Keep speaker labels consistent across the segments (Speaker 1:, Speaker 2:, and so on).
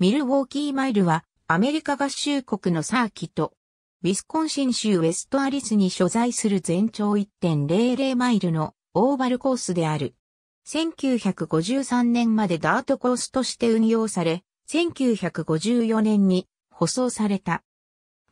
Speaker 1: ミルウォーキーマ
Speaker 2: イルはアメリカ合衆国のサーキット。ウィスコンシン州ウェストアリスに所在する全長1.00マイルのオーバルコースである。1953年までダートコースとして運用され、1954年に舗装された。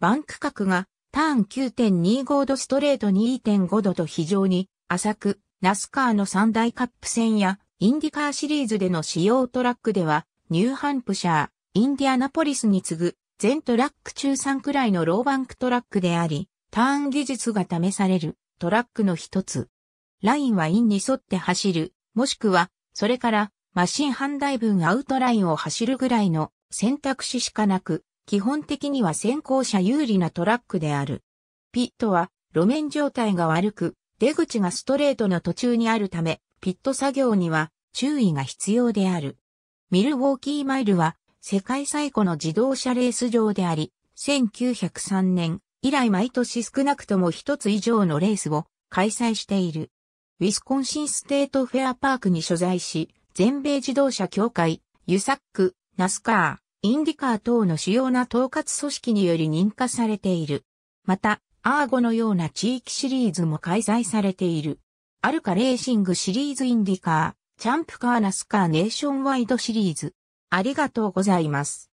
Speaker 2: バンク角がターン9.25度ストレート2.5度と非常に浅く、ナスカーの三大カップ戦やインディカーシリーズでの使用トラックではニューハンプシャー、インディアナポリスに次ぐ、全トラック中3くらいのローバンクトラックであり、ターン技術が試されるトラックの一つ。ラインはインに沿って走る、もしくは、それからマシン半台分アウトラインを走るぐらいの選択肢しかなく、基本的には先行者有利なトラックである。ピットは路面状態が悪く、出口がストレートの途中にあるため、ピット作業には注意が必要である。ミルウォーキーマイルは世界最古の自動車レース場であり、1903年以来毎年少なくとも一つ以上のレースを開催している。ウィスコンシンステートフェアパークに所在し、全米自動車協会、ユサック、ナスカー、インディカー等の主要な統括組織により認可されている。また、アーゴのような地域シリーズも開催されている。アルカレーシングシリーズインディカー、チャンプカーナスカーネーションワイドシリーズ、ありがとうございます。